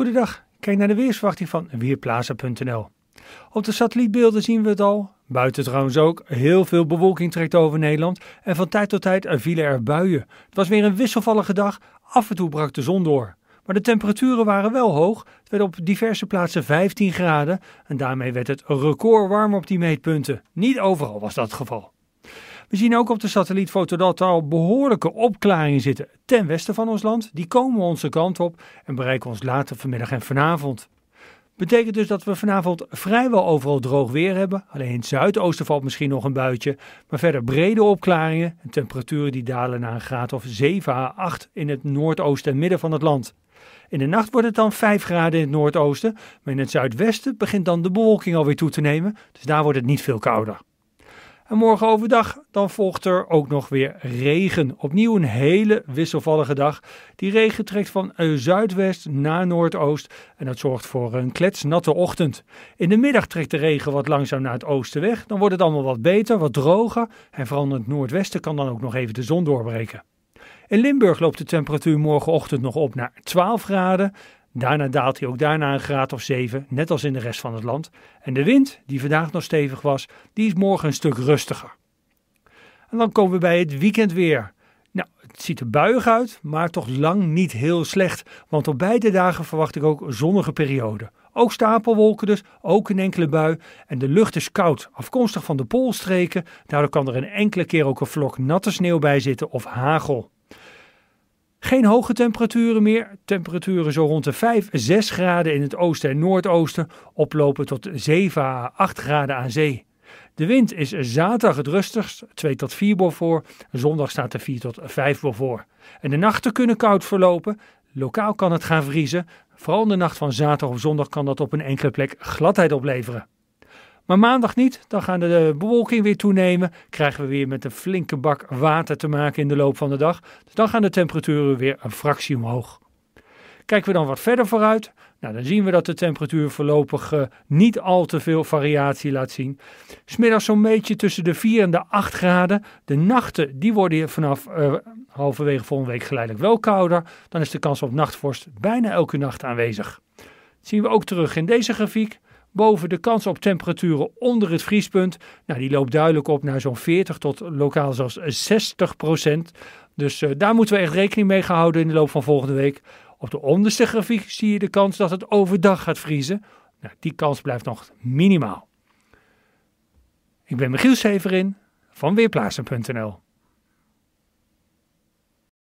Goedendag, kijk naar de weersverwachting van Weerplaza.nl. Op de satellietbeelden zien we het al. Buiten trouwens ook, heel veel bewolking trekt over Nederland en van tijd tot tijd vielen er buien. Het was weer een wisselvallige dag, af en toe brak de zon door. Maar de temperaturen waren wel hoog, het werd op diverse plaatsen 15 graden en daarmee werd het record warm op die meetpunten. Niet overal was dat het geval. We zien ook op de satellietfoto dat er al behoorlijke opklaringen zitten ten westen van ons land. Die komen onze kant op en bereiken ons later vanmiddag en vanavond. Betekent dus dat we vanavond vrijwel overal droog weer hebben. Alleen in het zuidoosten valt misschien nog een buitje. Maar verder brede opklaringen en temperaturen die dalen naar een graad of 7 à 8 in het noordoosten en midden van het land. In de nacht wordt het dan 5 graden in het noordoosten. Maar in het zuidwesten begint dan de bewolking alweer toe te nemen. Dus daar wordt het niet veel kouder. En morgen overdag dan volgt er ook nog weer regen. Opnieuw een hele wisselvallige dag. Die regen trekt van zuidwest naar noordoost en dat zorgt voor een kletsnatte ochtend. In de middag trekt de regen wat langzaam naar het oosten weg. Dan wordt het allemaal wat beter, wat droger en vooral in het noordwesten kan dan ook nog even de zon doorbreken. In Limburg loopt de temperatuur morgenochtend nog op naar 12 graden. Daarna daalt hij ook daarna een graad of 7, net als in de rest van het land. En de wind, die vandaag nog stevig was, die is morgen een stuk rustiger. En dan komen we bij het weekend weer. Nou, het ziet er buig uit, maar toch lang niet heel slecht. Want op beide dagen verwacht ik ook zonnige perioden. Ook stapelwolken dus, ook een enkele bui. En de lucht is koud, afkomstig van de poolstreken. Daardoor kan er een enkele keer ook een vlok natte sneeuw bij zitten of hagel. Geen hoge temperaturen meer. Temperaturen zo rond de 5, 6 graden in het oosten en noordoosten, oplopen tot 7 à 8 graden aan zee. De wind is zaterdag het rustigst, 2 tot 4 boven. voor. Zondag staat er 4 tot 5 bor voor. En de nachten kunnen koud verlopen. Lokaal kan het gaan vriezen. Vooral de nacht van zaterdag of zondag kan dat op een enkele plek gladheid opleveren. Maar maandag niet. Dan gaan de bewolking weer toenemen. Krijgen we weer met een flinke bak water te maken in de loop van de dag. Dus dan gaan de temperaturen weer een fractie omhoog. Kijken we dan wat verder vooruit, nou, dan zien we dat de temperatuur voorlopig eh, niet al te veel variatie laat zien. Smiddags zo'n beetje tussen de 4 en de 8 graden. De nachten die worden hier vanaf eh, halverwege volgende week geleidelijk wel kouder. Dan is de kans op nachtvorst bijna elke nacht aanwezig. Dat zien we ook terug in deze grafiek boven de kans op temperaturen onder het vriespunt. Nou, die loopt duidelijk op naar zo'n 40 tot lokaal zelfs 60 procent. Dus eh, daar moeten we echt rekening mee gehouden in de loop van volgende week. Op de onderste grafiek zie je de kans dat het overdag gaat vriezen. Nou, die kans blijft nog minimaal. Ik ben Michiel Severin van Weerplaatsen.nl